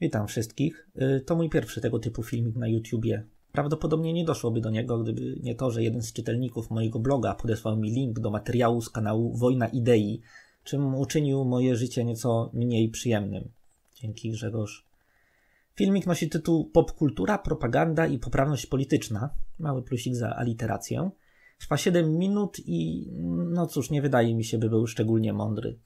Witam wszystkich. Y, to mój pierwszy tego typu filmik na YouTubie. Prawdopodobnie nie doszłoby do niego, gdyby nie to, że jeden z czytelników mojego bloga podesłał mi link do materiału z kanału Wojna Idei, czym uczynił moje życie nieco mniej przyjemnym. Dzięki Grzegorz. Filmik nosi tytuł Popkultura, propaganda i poprawność polityczna. Mały plusik za aliterację. Trwa 7 minut i no cóż, nie wydaje mi się, by był szczególnie mądry.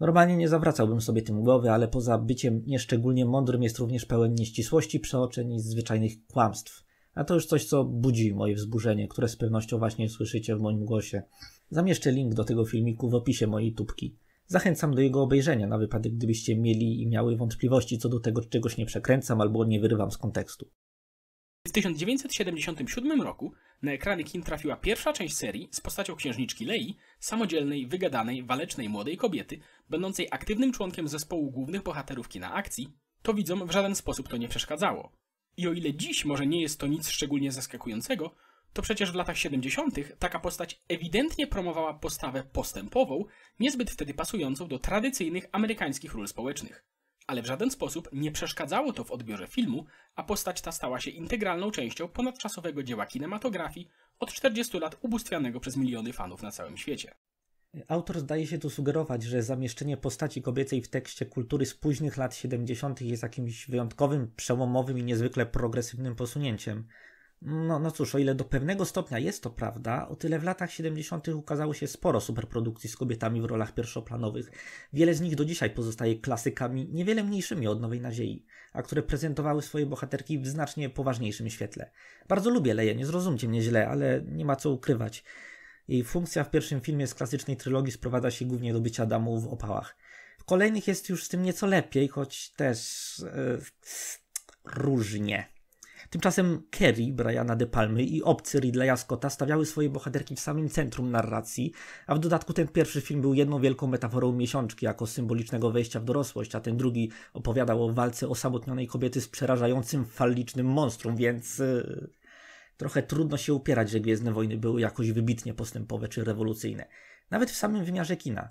Normalnie nie zawracałbym sobie tym głowy, ale poza byciem nieszczególnie mądrym jest również pełen nieścisłości, przeoczeń i zwyczajnych kłamstw. A to już coś, co budzi moje wzburzenie, które z pewnością właśnie słyszycie w moim głosie. Zamieszczę link do tego filmiku w opisie mojej tubki. Zachęcam do jego obejrzenia na wypadek, gdybyście mieli i miały wątpliwości co do tego, czegoś nie przekręcam albo nie wyrywam z kontekstu. W 1977 roku na ekrany kin trafiła pierwsza część serii z postacią księżniczki Lei, samodzielnej, wygadanej, walecznej młodej kobiety, będącej aktywnym członkiem zespołu głównych bohaterów kina akcji, to widzom w żaden sposób to nie przeszkadzało. I o ile dziś może nie jest to nic szczególnie zaskakującego, to przecież w latach 70. taka postać ewidentnie promowała postawę postępową, niezbyt wtedy pasującą do tradycyjnych amerykańskich ról społecznych. Ale w żaden sposób nie przeszkadzało to w odbiorze filmu, a postać ta stała się integralną częścią ponadczasowego dzieła kinematografii od 40 lat ubóstwianego przez miliony fanów na całym świecie. Autor zdaje się tu sugerować, że zamieszczenie postaci kobiecej w tekście kultury z późnych lat 70. jest jakimś wyjątkowym, przełomowym i niezwykle progresywnym posunięciem. No, no cóż, o ile do pewnego stopnia jest to prawda, o tyle w latach 70. ukazało się sporo superprodukcji z kobietami w rolach pierwszoplanowych. Wiele z nich do dzisiaj pozostaje klasykami niewiele mniejszymi od Nowej Nadziei, a które prezentowały swoje bohaterki w znacznie poważniejszym świetle. Bardzo lubię leje, nie zrozumcie mnie źle, ale nie ma co ukrywać. Jej funkcja w pierwszym filmie z klasycznej trylogii sprowadza się głównie do bycia damą w opałach. W kolejnych jest już z tym nieco lepiej, choć też yy, różnie. Tymczasem Kerry, Briana De Palmy i obcy Ridleya Scotta stawiały swoje bohaterki w samym centrum narracji, a w dodatku ten pierwszy film był jedną wielką metaforą miesiączki jako symbolicznego wejścia w dorosłość, a ten drugi opowiadał o walce osamotnionej kobiety z przerażającym, fallicznym monstrum, więc... Yy trochę trudno się upierać, że Gwiezdne Wojny były jakoś wybitnie postępowe czy rewolucyjne. Nawet w samym wymiarze kina.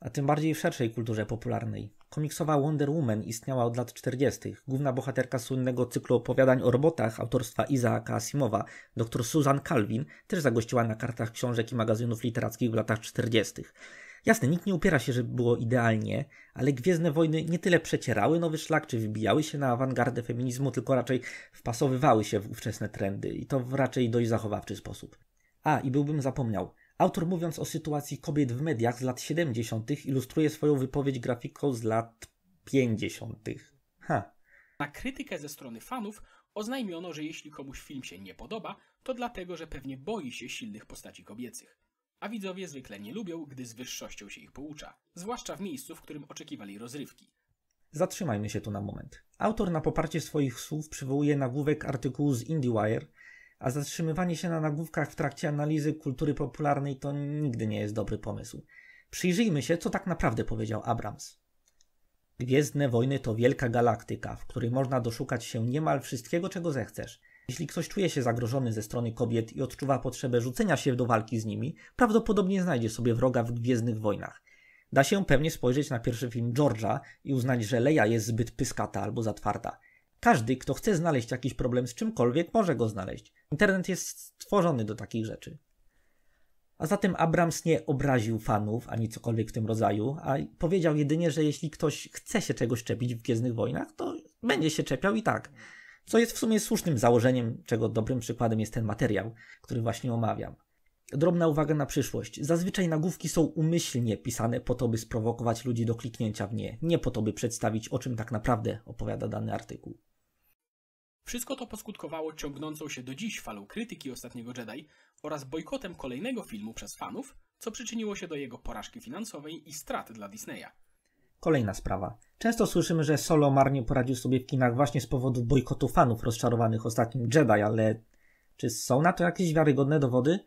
A tym bardziej w szerszej kulturze popularnej. Komiksowa Wonder Woman istniała od lat 40. Główna bohaterka słynnego cyklu opowiadań o robotach autorstwa Izaaka Asimowa, dr Susan Calvin, też zagościła na kartach książek i magazynów literackich w latach 40. Jasne, nikt nie upiera się, że było idealnie, ale Gwiezdne Wojny nie tyle przecierały nowy szlak, czy wybijały się na awangardę feminizmu, tylko raczej wpasowywały się w ówczesne trendy i to w raczej dość zachowawczy sposób. A, i byłbym zapomniał. Autor mówiąc o sytuacji kobiet w mediach z lat 70. ilustruje swoją wypowiedź grafiką z lat 50. Ha. Na krytykę ze strony fanów oznajmiono, że jeśli komuś film się nie podoba, to dlatego, że pewnie boi się silnych postaci kobiecych. A widzowie zwykle nie lubią, gdy z wyższością się ich poucza, zwłaszcza w miejscu, w którym oczekiwali rozrywki. Zatrzymajmy się tu na moment. Autor na poparcie swoich słów przywołuje nagłówek artykułu z IndieWire, a zatrzymywanie się na nagłówkach w trakcie analizy kultury popularnej to nigdy nie jest dobry pomysł. Przyjrzyjmy się, co tak naprawdę powiedział Abrams. Gwiezdne wojny to wielka galaktyka, w której można doszukać się niemal wszystkiego, czego zechcesz – jeśli ktoś czuje się zagrożony ze strony kobiet i odczuwa potrzebę rzucenia się do walki z nimi, prawdopodobnie znajdzie sobie wroga w Gwiezdnych Wojnach. Da się pewnie spojrzeć na pierwszy film George'a i uznać, że Leia jest zbyt pyskata albo za twarda. Każdy, kto chce znaleźć jakiś problem z czymkolwiek, może go znaleźć. Internet jest stworzony do takich rzeczy. A zatem Abrams nie obraził fanów ani cokolwiek w tym rodzaju, a powiedział jedynie, że jeśli ktoś chce się czegoś czepić w Gwiezdnych Wojnach, to będzie się czepiał i tak co jest w sumie słusznym założeniem, czego dobrym przykładem jest ten materiał, który właśnie omawiam. Drobna uwaga na przyszłość. Zazwyczaj nagłówki są umyślnie pisane po to, by sprowokować ludzi do kliknięcia w nie, nie po to, by przedstawić, o czym tak naprawdę opowiada dany artykuł. Wszystko to poskutkowało ciągnącą się do dziś falą krytyki ostatniego Jedi oraz bojkotem kolejnego filmu przez fanów, co przyczyniło się do jego porażki finansowej i straty dla Disneya. Kolejna sprawa. Często słyszymy, że Solo marnie poradził sobie w kinach właśnie z powodu bojkotu fanów rozczarowanych ostatnim Jedi, ale czy są na to jakieś wiarygodne dowody?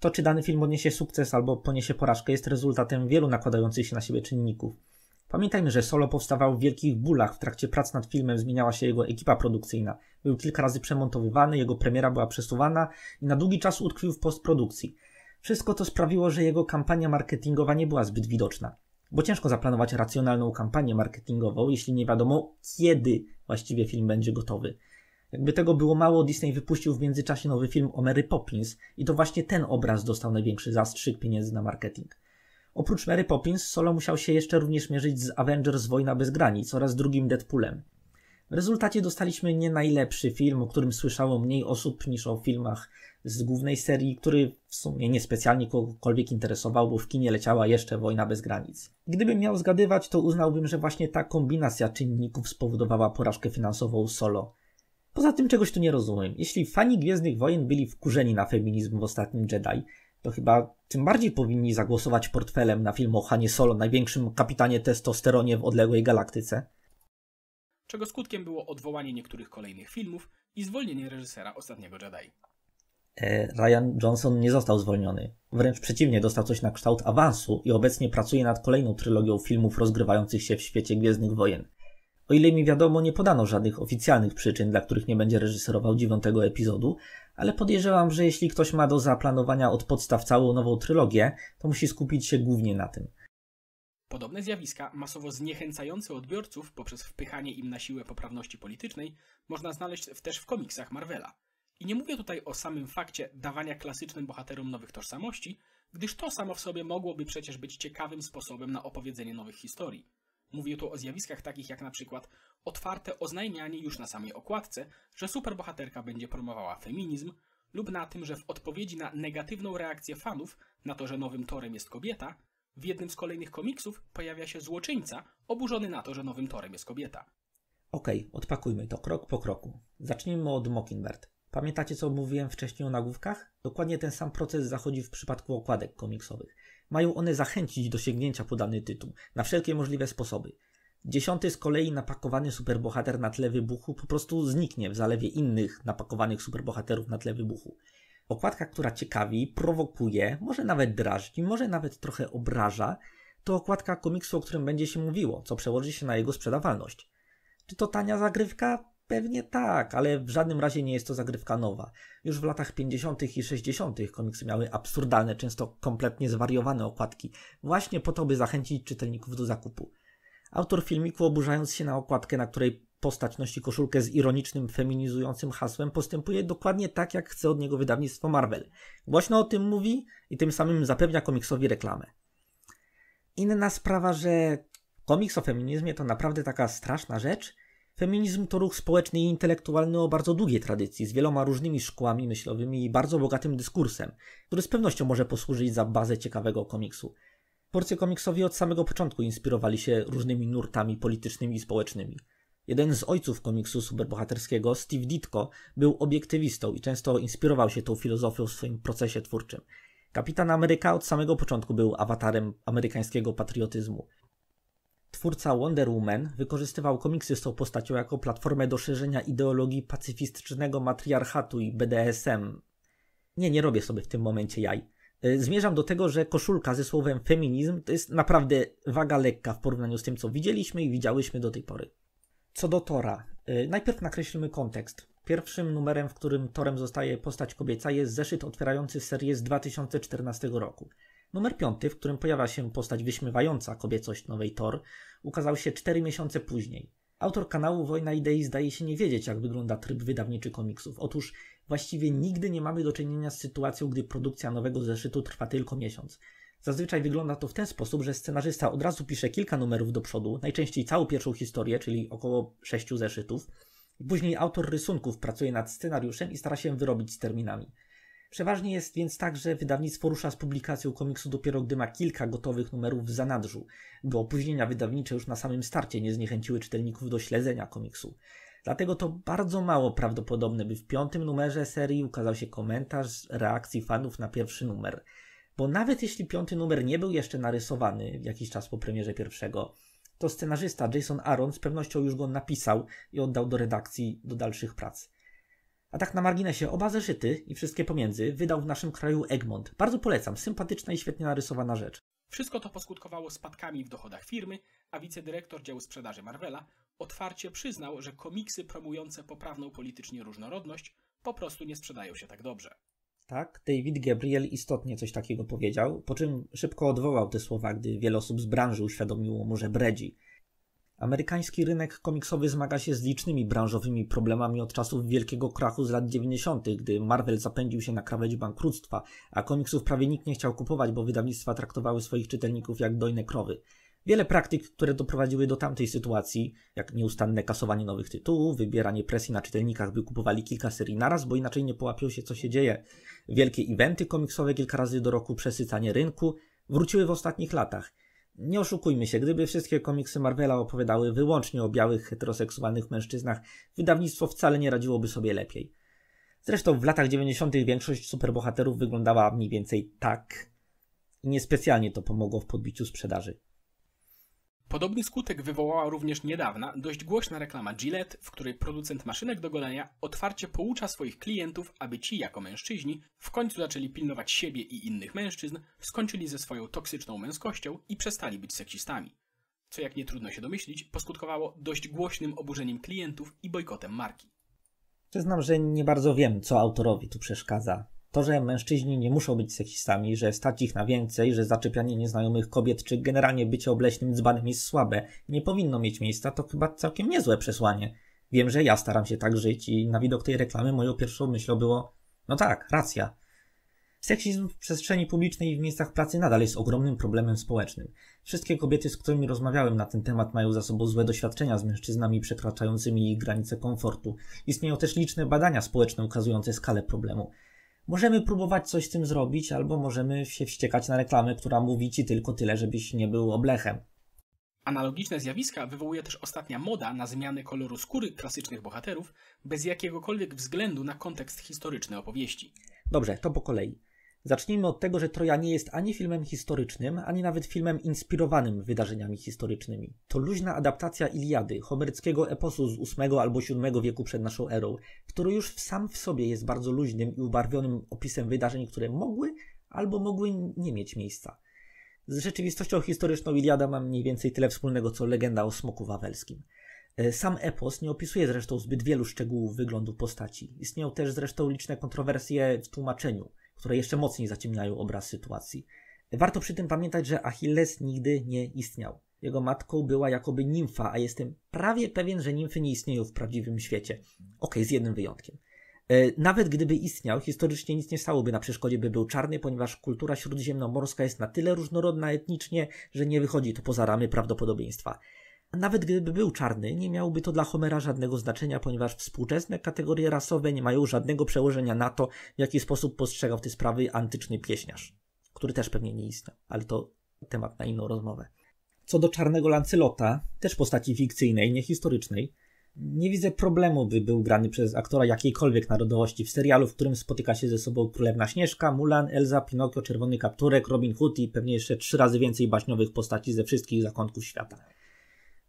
To, czy dany film odniesie sukces albo poniesie porażkę, jest rezultatem wielu nakładających się na siebie czynników. Pamiętajmy, że Solo powstawał w wielkich bólach. W trakcie prac nad filmem zmieniała się jego ekipa produkcyjna. Był kilka razy przemontowywany, jego premiera była przesuwana i na długi czas utkwił w postprodukcji. Wszystko to sprawiło, że jego kampania marketingowa nie była zbyt widoczna. Bo ciężko zaplanować racjonalną kampanię marketingową, jeśli nie wiadomo, kiedy właściwie film będzie gotowy. Jakby tego było mało, Disney wypuścił w międzyczasie nowy film o Mary Poppins i to właśnie ten obraz dostał największy zastrzyk pieniędzy na marketing. Oprócz Mary Poppins, Solo musiał się jeszcze również mierzyć z Avengers Wojna Bez Granic oraz drugim Deadpoolem. W rezultacie dostaliśmy nie najlepszy film, o którym słyszało mniej osób niż o filmach z głównej serii, który w sumie niespecjalnie kogokolwiek interesował, bo w kinie leciała jeszcze Wojna bez granic. Gdybym miał zgadywać, to uznałbym, że właśnie ta kombinacja czynników spowodowała porażkę finansową Solo. Poza tym czegoś tu nie rozumiem. Jeśli fani Gwiezdnych Wojen byli wkurzeni na feminizm w ostatnim Jedi, to chyba tym bardziej powinni zagłosować portfelem na film o Hanie Solo, największym kapitanie testosteronie w odległej galaktyce. Czego skutkiem było odwołanie niektórych kolejnych filmów i zwolnienie reżysera ostatniego Jedi. E, Ryan Johnson nie został zwolniony. Wręcz przeciwnie, dostał coś na kształt awansu i obecnie pracuje nad kolejną trylogią filmów rozgrywających się w świecie Gwiezdnych Wojen. O ile mi wiadomo, nie podano żadnych oficjalnych przyczyn, dla których nie będzie reżyserował dziewiątego epizodu, ale podejrzewam, że jeśli ktoś ma do zaplanowania od podstaw całą nową trylogię, to musi skupić się głównie na tym. Podobne zjawiska, masowo zniechęcające odbiorców poprzez wpychanie im na siłę poprawności politycznej, można znaleźć też w komiksach Marvela. I nie mówię tutaj o samym fakcie dawania klasycznym bohaterom nowych tożsamości, gdyż to samo w sobie mogłoby przecież być ciekawym sposobem na opowiedzenie nowych historii. Mówię tu o zjawiskach takich jak na przykład otwarte oznajmianie już na samej okładce, że superbohaterka będzie promowała feminizm, lub na tym, że w odpowiedzi na negatywną reakcję fanów na to, że nowym torem jest kobieta, w jednym z kolejnych komiksów pojawia się złoczyńca oburzony na to, że nowym torem jest kobieta. Okej, okay, odpakujmy to krok po kroku. Zacznijmy od Mockingbird. Pamiętacie, co mówiłem wcześniej o nagłówkach? Dokładnie ten sam proces zachodzi w przypadku okładek komiksowych. Mają one zachęcić do sięgnięcia po dany tytuł, na wszelkie możliwe sposoby. Dziesiąty z kolei napakowany superbohater na tle wybuchu po prostu zniknie w zalewie innych napakowanych superbohaterów na tle wybuchu. Okładka, która ciekawi, prowokuje, może nawet drażni, może nawet trochę obraża, to okładka komiksu, o którym będzie się mówiło, co przełoży się na jego sprzedawalność. Czy to tania zagrywka? Pewnie tak, ale w żadnym razie nie jest to zagrywka nowa. Już w latach 50. i 60. komiksy miały absurdalne, często kompletnie zwariowane okładki, właśnie po to, by zachęcić czytelników do zakupu. Autor filmiku, oburzając się na okładkę, na której postać nosi koszulkę z ironicznym, feminizującym hasłem, postępuje dokładnie tak, jak chce od niego wydawnictwo Marvel. Głośno o tym mówi i tym samym zapewnia komiksowi reklamę. Inna sprawa, że komiks o feminizmie to naprawdę taka straszna rzecz – Feminizm to ruch społeczny i intelektualny o bardzo długiej tradycji, z wieloma różnymi szkłami myślowymi i bardzo bogatym dyskursem, który z pewnością może posłużyć za bazę ciekawego komiksu. Porcy komiksowi od samego początku inspirowali się różnymi nurtami politycznymi i społecznymi. Jeden z ojców komiksu superbohaterskiego, Steve Ditko, był obiektywistą i często inspirował się tą filozofią w swoim procesie twórczym. Kapitan Ameryka od samego początku był awatarem amerykańskiego patriotyzmu. Twórca Wonder Woman wykorzystywał komiksy z tą postacią jako platformę do szerzenia ideologii pacyfistycznego matriarchatu i BDSM. Nie, nie robię sobie w tym momencie jaj. Y, zmierzam do tego, że koszulka ze słowem feminizm to jest naprawdę waga lekka w porównaniu z tym, co widzieliśmy i widziałyśmy do tej pory. Co do Tora, y, najpierw nakreślimy kontekst. Pierwszym numerem, w którym Torem zostaje postać kobieca, jest zeszyt otwierający serię z 2014 roku. Numer piąty, w którym pojawia się postać wyśmiewająca kobiecość nowej Thor, ukazał się cztery miesiące później. Autor kanału Wojna Idei zdaje się nie wiedzieć, jak wygląda tryb wydawniczy komiksów. Otóż właściwie nigdy nie mamy do czynienia z sytuacją, gdy produkcja nowego zeszytu trwa tylko miesiąc. Zazwyczaj wygląda to w ten sposób, że scenarzysta od razu pisze kilka numerów do przodu, najczęściej całą pierwszą historię, czyli około sześciu zeszytów. Później autor rysunków pracuje nad scenariuszem i stara się wyrobić z terminami. Przeważnie jest więc tak, że wydawnictwo rusza z publikacją komiksu dopiero gdy ma kilka gotowych numerów w zanadrzu, bo opóźnienia wydawnicze już na samym starcie nie zniechęciły czytelników do śledzenia komiksu. Dlatego to bardzo mało prawdopodobne, by w piątym numerze serii ukazał się komentarz reakcji fanów na pierwszy numer. Bo nawet jeśli piąty numer nie był jeszcze narysowany jakiś czas po premierze pierwszego, to scenarzysta Jason Aaron z pewnością już go napisał i oddał do redakcji do dalszych prac. A tak na marginesie, oba zeszyty i wszystkie pomiędzy wydał w naszym kraju Egmont. Bardzo polecam, sympatyczna i świetnie narysowana rzecz. Wszystko to poskutkowało spadkami w dochodach firmy, a wicedyrektor działu sprzedaży Marvela otwarcie przyznał, że komiksy promujące poprawną politycznie różnorodność po prostu nie sprzedają się tak dobrze. Tak, David Gabriel istotnie coś takiego powiedział, po czym szybko odwołał te słowa, gdy wiele osób z branży uświadomiło mu, że bredzi. Amerykański rynek komiksowy zmaga się z licznymi branżowymi problemami od czasów wielkiego krachu z lat 90., gdy Marvel zapędził się na krawędź bankructwa, a komiksów prawie nikt nie chciał kupować, bo wydawnictwa traktowały swoich czytelników jak dojne krowy. Wiele praktyk, które doprowadziły do tamtej sytuacji, jak nieustanne kasowanie nowych tytułów, wybieranie presji na czytelnikach, by kupowali kilka serii naraz, bo inaczej nie połapią się, co się dzieje, wielkie eventy komiksowe kilka razy do roku, przesycanie rynku, wróciły w ostatnich latach – nie oszukujmy się, gdyby wszystkie komiksy Marvela opowiadały wyłącznie o białych, heteroseksualnych mężczyznach, wydawnictwo wcale nie radziłoby sobie lepiej. Zresztą w latach 90. większość superbohaterów wyglądała mniej więcej tak. I niespecjalnie to pomogło w podbiciu sprzedaży. Podobny skutek wywołała również niedawna, dość głośna reklama Gillette, w której producent maszynek do golenia otwarcie poucza swoich klientów, aby ci jako mężczyźni w końcu zaczęli pilnować siebie i innych mężczyzn, skończyli ze swoją toksyczną męskością i przestali być seksistami. Co jak nie trudno się domyślić, poskutkowało dość głośnym oburzeniem klientów i bojkotem marki. Przyznam, że nie bardzo wiem, co autorowi tu przeszkadza. To, że mężczyźni nie muszą być seksistami, że stać ich na więcej, że zaczepianie nieznajomych kobiet czy generalnie bycie obleśnym dzbanem jest słabe, nie powinno mieć miejsca, to chyba całkiem niezłe przesłanie. Wiem, że ja staram się tak żyć i na widok tej reklamy moją pierwszą myślą było no tak, racja. Seksizm w przestrzeni publicznej i w miejscach pracy nadal jest ogromnym problemem społecznym. Wszystkie kobiety, z którymi rozmawiałem na ten temat, mają za sobą złe doświadczenia z mężczyznami przekraczającymi ich granice komfortu. Istnieją też liczne badania społeczne ukazujące skalę problemu. Możemy próbować coś z tym zrobić, albo możemy się wściekać na reklamę, która mówi ci tylko tyle, żebyś nie był oblechem. Analogiczne zjawiska wywołuje też ostatnia moda na zmianę koloru skóry klasycznych bohaterów bez jakiegokolwiek względu na kontekst historyczny opowieści. Dobrze, to po kolei. Zacznijmy od tego, że Troja nie jest ani filmem historycznym, ani nawet filmem inspirowanym wydarzeniami historycznymi. To luźna adaptacja Iliady, homeryckiego eposu z VIII albo VII wieku przed naszą erą, który już sam w sobie jest bardzo luźnym i ubarwionym opisem wydarzeń, które mogły albo mogły nie mieć miejsca. Z rzeczywistością historyczną Iliada ma mniej więcej tyle wspólnego, co legenda o smoku wawelskim. E, sam epos nie opisuje zresztą zbyt wielu szczegółów wyglądu postaci. Istnieją też zresztą liczne kontrowersje w tłumaczeniu – które jeszcze mocniej zaciemniają obraz sytuacji. Warto przy tym pamiętać, że Achilles nigdy nie istniał. Jego matką była jakoby nimfa, a jestem prawie pewien, że nimfy nie istnieją w prawdziwym świecie. Okej, okay, z jednym wyjątkiem. E, nawet gdyby istniał, historycznie nic nie stałoby na przeszkodzie, by był czarny, ponieważ kultura śródziemnomorska jest na tyle różnorodna etnicznie, że nie wychodzi to poza ramy prawdopodobieństwa. Nawet gdyby był czarny, nie miałoby to dla Homera żadnego znaczenia, ponieważ współczesne kategorie rasowe nie mają żadnego przełożenia na to, w jaki sposób postrzegał te sprawy antyczny pieśniarz, który też pewnie nie istniał, ale to temat na inną rozmowę. Co do czarnego Lancelota, też postaci fikcyjnej, niehistorycznej, nie widzę problemu, by był grany przez aktora jakiejkolwiek narodowości w serialu, w którym spotyka się ze sobą Królewna Śnieżka, Mulan, Elza, Pinokio, Czerwony Kapturek, Robin Hood i pewnie jeszcze trzy razy więcej baśniowych postaci ze wszystkich zakątków świata.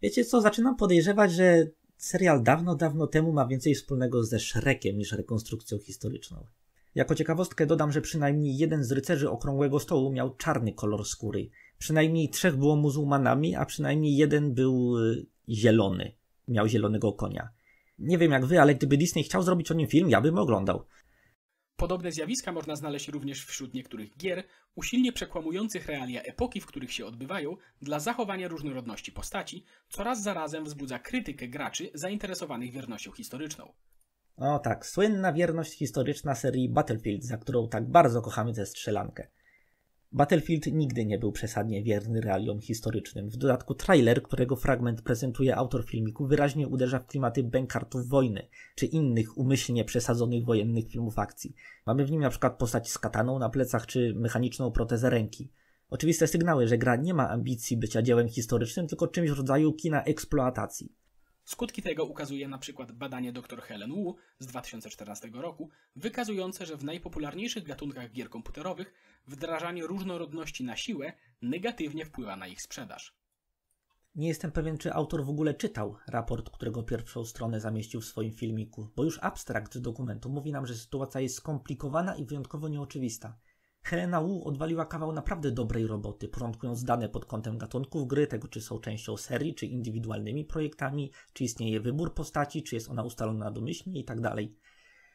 Wiecie co, zaczynam podejrzewać, że serial dawno, dawno temu ma więcej wspólnego ze Shrekiem niż rekonstrukcją historyczną. Jako ciekawostkę dodam, że przynajmniej jeden z rycerzy okrągłego stołu miał czarny kolor skóry. Przynajmniej trzech było muzułmanami, a przynajmniej jeden był y, zielony. Miał zielonego konia. Nie wiem jak wy, ale gdyby Disney chciał zrobić o nim film, ja bym oglądał. Podobne zjawiska można znaleźć również wśród niektórych gier, usilnie przekłamujących realia epoki, w których się odbywają, dla zachowania różnorodności postaci, co raz za razem wzbudza krytykę graczy zainteresowanych wiernością historyczną. O tak, słynna wierność historyczna serii Battlefield, za którą tak bardzo kochamy tę strzelankę. Battlefield nigdy nie był przesadnie wierny realiom historycznym. W dodatku trailer, którego fragment prezentuje autor filmiku, wyraźnie uderza w klimaty bankartów wojny, czy innych umyślnie przesadzonych wojennych filmów akcji. Mamy w nim na przykład postać z kataną na plecach, czy mechaniczną protezę ręki. Oczywiste sygnały, że gra nie ma ambicji bycia dziełem historycznym, tylko czymś w rodzaju kina eksploatacji. Skutki tego ukazuje na przykład badanie dr Helen Wu z 2014 roku, wykazujące, że w najpopularniejszych gatunkach gier komputerowych wdrażanie różnorodności na siłę negatywnie wpływa na ich sprzedaż. Nie jestem pewien, czy autor w ogóle czytał raport, którego pierwszą stronę zamieścił w swoim filmiku, bo już abstrakt dokumentu mówi nam, że sytuacja jest skomplikowana i wyjątkowo nieoczywista. Helena Wu odwaliła kawał naprawdę dobrej roboty, porządkując dane pod kątem gatunków gry, tego czy są częścią serii, czy indywidualnymi projektami, czy istnieje wybór postaci, czy jest ona ustalona domyślnie itd. Tak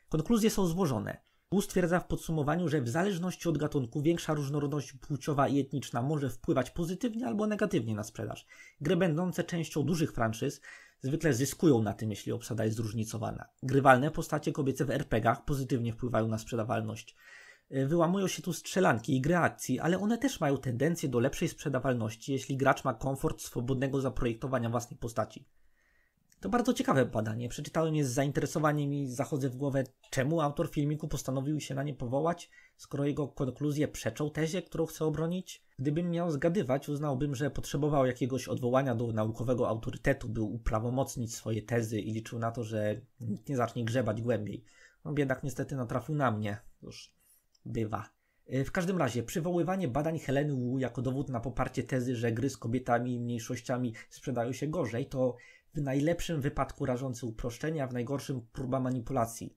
Konkluzje są złożone. Wu stwierdza w podsumowaniu, że w zależności od gatunku większa różnorodność płciowa i etniczna może wpływać pozytywnie albo negatywnie na sprzedaż. Gry będące częścią dużych franczyz zwykle zyskują na tym, jeśli obsada jest zróżnicowana. Grywalne postacie kobiece w RPGach pozytywnie wpływają na sprzedawalność. E, wyłamują się tu strzelanki i gry akcji, ale one też mają tendencję do lepszej sprzedawalności, jeśli gracz ma komfort swobodnego zaprojektowania własnej postaci. To bardzo ciekawe badanie. Przeczytałem je z zainteresowaniem i zachodzę w głowę, czemu autor filmiku postanowił się na nie powołać, skoro jego konkluzje przeczą tezie, którą chce obronić. Gdybym miał zgadywać, uznałbym, że potrzebował jakiegoś odwołania do naukowego autorytetu, by uprawomocnić swoje tezy i liczył na to, że nikt nie zacznie grzebać głębiej. No, jednak niestety natrafił na mnie. Już bywa. E, w każdym razie, przywoływanie badań Heleny Wu jako dowód na poparcie tezy, że gry z kobietami i mniejszościami sprzedają się gorzej, to w najlepszym wypadku rażące uproszczenia, w najgorszym próba manipulacji.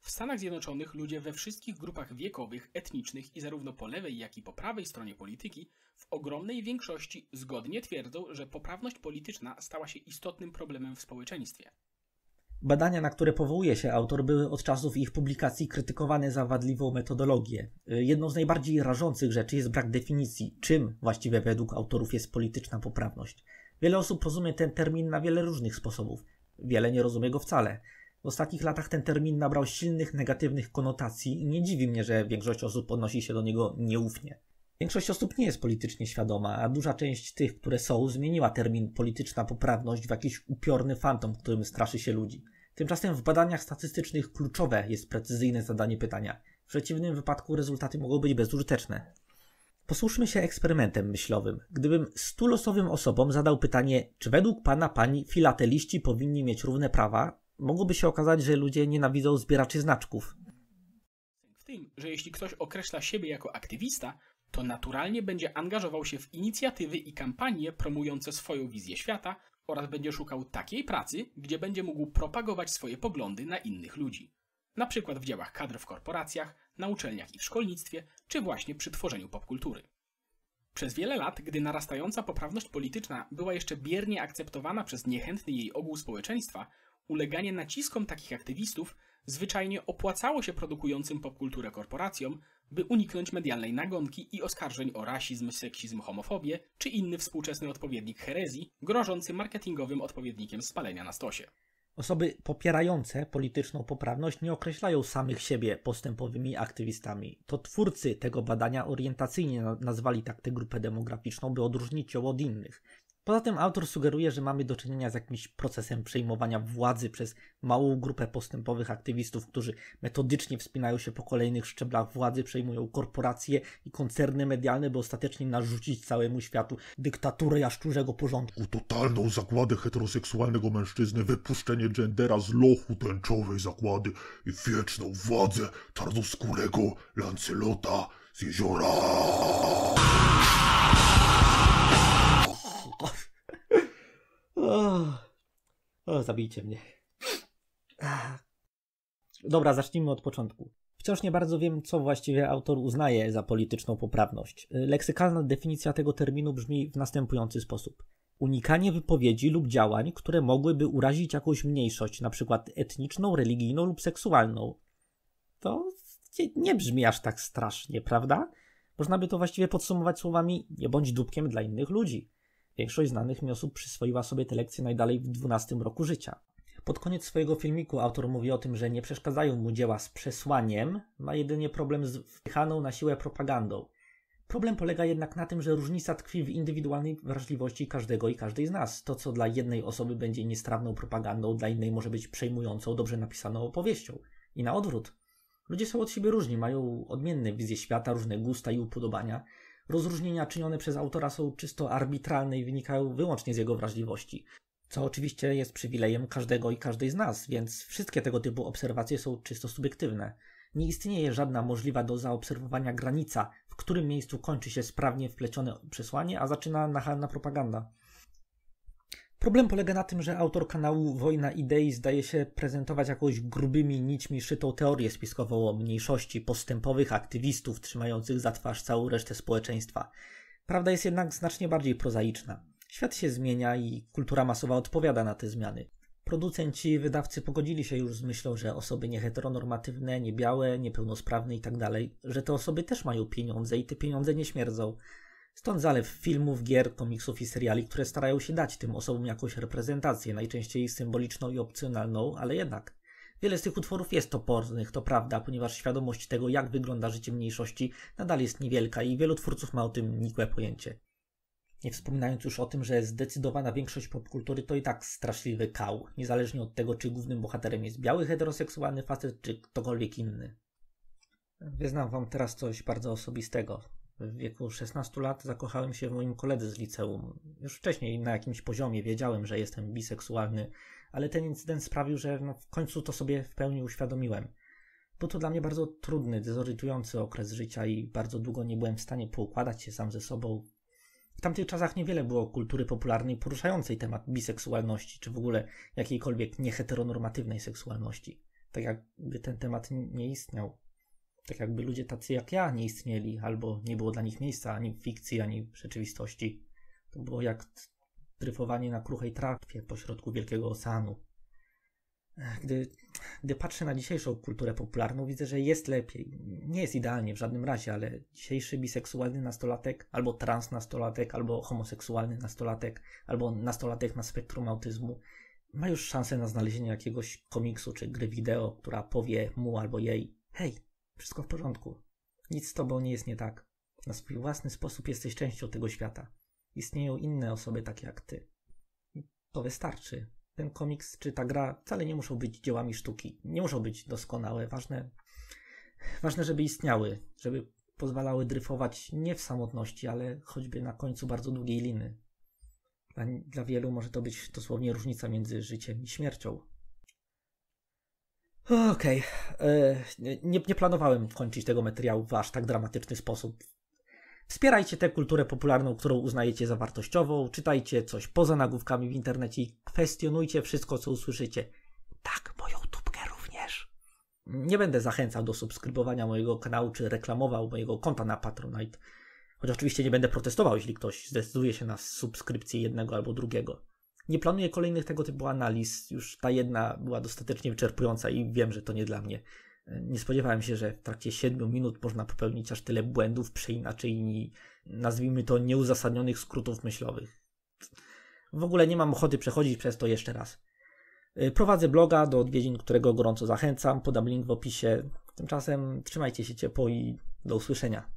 W Stanach Zjednoczonych ludzie we wszystkich grupach wiekowych, etnicznych i zarówno po lewej, jak i po prawej stronie polityki w ogromnej większości zgodnie twierdzą, że poprawność polityczna stała się istotnym problemem w społeczeństwie. Badania, na które powołuje się autor, były od czasów ich publikacji krytykowane za wadliwą metodologię. Jedną z najbardziej rażących rzeczy jest brak definicji, czym właściwie według autorów jest polityczna poprawność. Wiele osób rozumie ten termin na wiele różnych sposobów, wiele nie rozumie go wcale. W ostatnich latach ten termin nabrał silnych negatywnych konotacji i nie dziwi mnie, że większość osób odnosi się do niego nieufnie. Większość osób nie jest politycznie świadoma, a duża część tych, które są, zmieniła termin polityczna poprawność w jakiś upiorny fantom, którym straszy się ludzi. Tymczasem w badaniach statystycznych kluczowe jest precyzyjne zadanie pytania. W przeciwnym wypadku rezultaty mogą być bezużyteczne. Posłuszmy się eksperymentem myślowym. Gdybym stu losowym osobom zadał pytanie, czy według pana pani filateliści powinni mieć równe prawa, mogłoby się okazać, że ludzie nienawidzą zbieraczy znaczków. W tym, że jeśli ktoś określa siebie jako aktywista, to naturalnie będzie angażował się w inicjatywy i kampanie promujące swoją wizję świata oraz będzie szukał takiej pracy, gdzie będzie mógł propagować swoje poglądy na innych ludzi. Na przykład w działach kadr w korporacjach, na uczelniach i w szkolnictwie, czy właśnie przy tworzeniu popkultury. Przez wiele lat, gdy narastająca poprawność polityczna była jeszcze biernie akceptowana przez niechętny jej ogół społeczeństwa, uleganie naciskom takich aktywistów zwyczajnie opłacało się produkującym popkulturę korporacjom, by uniknąć medialnej nagonki i oskarżeń o rasizm, seksizm, homofobię czy inny współczesny odpowiednik herezji, grożący marketingowym odpowiednikiem spalenia na stosie. Osoby popierające polityczną poprawność nie określają samych siebie postępowymi aktywistami. To twórcy tego badania orientacyjnie nazwali tak tę grupę demograficzną, by odróżnić ją od innych. Poza tym autor sugeruje, że mamy do czynienia z jakimś procesem przejmowania władzy przez małą grupę postępowych aktywistów, którzy metodycznie wspinają się po kolejnych szczeblach władzy, przejmują korporacje i koncerny medialne, by ostatecznie narzucić całemu światu dyktaturę jaszczurzego porządku. Totalną zagładę heteroseksualnego mężczyzny, wypuszczenie gendera z lochu tęczowej zakłady i wieczną władzę czarnoskórego Lancelota z jeziora. O, o, zabijcie mnie. Dobra, zacznijmy od początku. Wciąż nie bardzo wiem, co właściwie autor uznaje za polityczną poprawność. Leksykalna definicja tego terminu brzmi w następujący sposób. Unikanie wypowiedzi lub działań, które mogłyby urazić jakąś mniejszość, np. etniczną, religijną lub seksualną. To nie brzmi aż tak strasznie, prawda? Można by to właściwie podsumować słowami nie bądź dupkiem dla innych ludzi. Większość znanych mi osób przyswoiła sobie te lekcje najdalej w 12 roku życia. Pod koniec swojego filmiku autor mówi o tym, że nie przeszkadzają mu dzieła z przesłaniem, ma jedynie problem z wpychaną na siłę propagandą. Problem polega jednak na tym, że różnica tkwi w indywidualnej wrażliwości każdego i każdej z nas. To, co dla jednej osoby będzie niestrawną propagandą, dla innej może być przejmującą, dobrze napisaną opowieścią. I na odwrót. Ludzie są od siebie różni, mają odmienne wizje świata, różne gusta i upodobania, Rozróżnienia czynione przez autora są czysto arbitralne i wynikają wyłącznie z jego wrażliwości, co oczywiście jest przywilejem każdego i każdej z nas, więc wszystkie tego typu obserwacje są czysto subiektywne. Nie istnieje żadna możliwa do zaobserwowania granica, w którym miejscu kończy się sprawnie wplecione przesłanie, a zaczyna nachalna propaganda. Problem polega na tym, że autor kanału Wojna Idei zdaje się prezentować jakąś grubymi nićmi szytą teorię spiskową o mniejszości postępowych aktywistów trzymających za twarz całą resztę społeczeństwa. Prawda jest jednak znacznie bardziej prozaiczna. Świat się zmienia i kultura masowa odpowiada na te zmiany. Producenci i wydawcy pogodzili się już z myślą, że osoby nieheteronormatywne, niebiałe, niepełnosprawne itd., tak że te osoby też mają pieniądze i te pieniądze nie śmierdzą. Stąd zalew filmów, gier, komiksów i seriali, które starają się dać tym osobom jakąś reprezentację, najczęściej symboliczną i opcjonalną, ale jednak. Wiele z tych utworów jest topornych, to prawda, ponieważ świadomość tego, jak wygląda życie mniejszości, nadal jest niewielka i wielu twórców ma o tym nikłe pojęcie. Nie wspominając już o tym, że zdecydowana większość popkultury to i tak straszliwy kał, niezależnie od tego, czy głównym bohaterem jest biały heteroseksualny facet, czy ktokolwiek inny. Wyznam wam teraz coś bardzo osobistego w wieku 16 lat zakochałem się w moim koledze z liceum. Już wcześniej na jakimś poziomie wiedziałem, że jestem biseksualny, ale ten incydent sprawił, że no w końcu to sobie w pełni uświadomiłem. Był to dla mnie bardzo trudny, dezorytujący okres życia i bardzo długo nie byłem w stanie poukładać się sam ze sobą. W tamtych czasach niewiele było kultury popularnej poruszającej temat biseksualności, czy w ogóle jakiejkolwiek nieheteronormatywnej seksualności. Tak jakby ten temat nie istniał tak jakby ludzie tacy jak ja nie istnieli, albo nie było dla nich miejsca ani w fikcji, ani w rzeczywistości. To było jak dryfowanie na kruchej trawie pośrodku wielkiego oceanu. Gdy, gdy patrzę na dzisiejszą kulturę popularną, widzę, że jest lepiej. Nie jest idealnie w żadnym razie, ale dzisiejszy biseksualny nastolatek, albo trans nastolatek, albo homoseksualny nastolatek, albo nastolatek na spektrum autyzmu ma już szansę na znalezienie jakiegoś komiksu czy gry wideo, która powie mu albo jej: Hej, wszystko w porządku. Nic z tobą nie jest nie tak. Na swój własny sposób jesteś częścią tego świata. Istnieją inne osoby takie jak ty. I to wystarczy. Ten komiks czy ta gra wcale nie muszą być dziełami sztuki. Nie muszą być doskonałe. Ważne, ważne żeby istniały, żeby pozwalały dryfować nie w samotności, ale choćby na końcu bardzo długiej liny. Dla, dla wielu może to być dosłownie różnica między życiem i śmiercią. Okej. Okay. E, nie, nie, planowałem kończyć tego materiału w aż tak dramatyczny sposób. Wspierajcie tę kulturę popularną, którą uznajecie za wartościową, czytajcie coś poza nagłówkami w internecie i kwestionujcie wszystko, co usłyszycie. Tak, moją tubkę również. Nie będę zachęcał do subskrybowania mojego kanału czy reklamował mojego konta na Patronite. Choć oczywiście nie będę protestował, jeśli ktoś zdecyduje się na subskrypcję jednego albo drugiego nie planuję kolejnych tego typu analiz. Już ta jedna była dostatecznie wyczerpująca i wiem, że to nie dla mnie. Nie spodziewałem się, że w trakcie 7 minut można popełnić aż tyle błędów, przeinaczeń nazwijmy to nieuzasadnionych skrótów myślowych. W ogóle nie mam ochoty przechodzić przez to jeszcze raz. Prowadzę bloga do odwiedzin, którego gorąco zachęcam. Podam link w opisie. Tymczasem trzymajcie się ciepło i do usłyszenia.